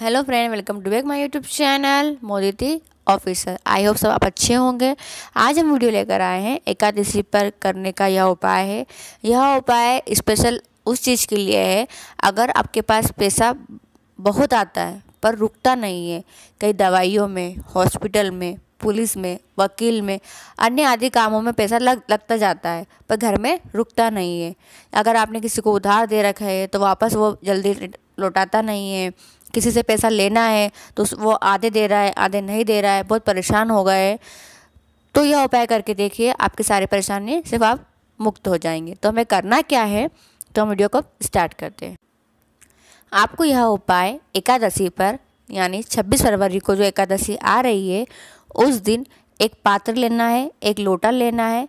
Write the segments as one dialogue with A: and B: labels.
A: hello friend welcome to back my YouTube channel Modi officer I hope सब आप अच्छे होंगे आज हम वीडियो लेकर आए हैं एकादशी पर करने का यह उपाय है यह उपाय स्पेशल उस चीज़ के लिए है अगर आपके पास पैसा बहुत आता है पर रुकता नहीं है कई दवाइयों में हॉस्पिटल में पुलिस में वकील में अन्य आदि कामों में पैसा लग लगता जाता है पर घर में रुकता नहीं है अगर आपने किसी को उधार दे रखा है तो वापस वो जल्दी लौटाता नहीं है किसी से पैसा लेना है तो वो आधे दे रहा है आधे नहीं दे रहा है बहुत परेशान हो गए तो यह उपाय करके देखिए आपकी सारी परेशानी सिर्फ आप मुक्त हो जाएंगे तो हमें करना क्या है तो हम वीडियो को स्टार्ट करते हैं आपको यह उपाय एकादशी पर यानी 26 फरवरी को जो एकादशी आ रही है उस दिन एक पात्र लेना है एक लोटा लेना है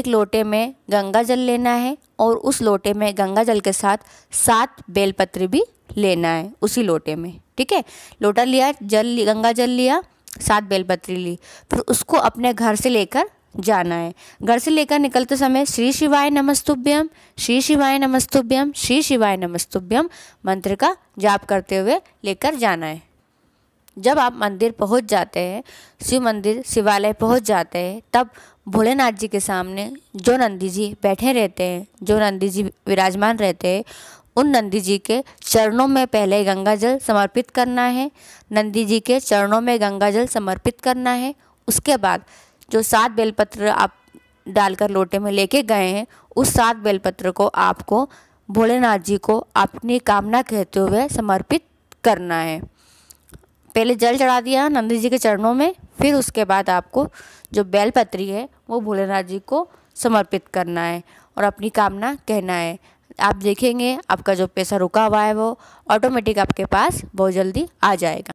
A: एक लोटे में गंगा जल लेना है और उस लोटे में गंगा जल के साथ सात बेलपत्र भी लेना है उसी लोटे में ठीक है लोटा लिया जल गंगा जल लिया सात बेलपत्री ली फिर उसको अपने घर से लेकर जाना है घर से लेकर निकलते समय श्री शिवाय नमस्तुभ्यम श्री शिवाय नमस्तुभ्यम श्री शिवाय नमस्तुभ्यम मंत्र का जाप करते हुए लेकर जाना है जब आप मंदिर पहुंच जाते हैं शिव मंदिर शिवालय पहुंच जाते हैं तब भोलेनाथ जी के सामने जो नंदी जी बैठे रहते हैं जो नंदी जी विराजमान रहते हैं उन नंदी जी के चरणों में पहले गंगा जल समर्पित करना है नंदी जी के चरणों में गंगा जल समर्पित करना है उसके बाद जो सात बेलपत्र आप डालकर लोटे में लेके गए हैं उस सात बेलपत्र को आपको भोलेनाथ जी को अपनी कामना कहते हुए समर्पित करना है पहले जल चढ़ा दिया नंदी जी के चरणों में फिर उसके बाद आपको जो बेलपत्री है वो भोलेनाथ जी को समर्पित करना है और अपनी कामना कहना है आप देखेंगे आपका जो पैसा रुका हुआ है वो ऑटोमेटिक आपके पास बहुत जल्दी आ जाएगा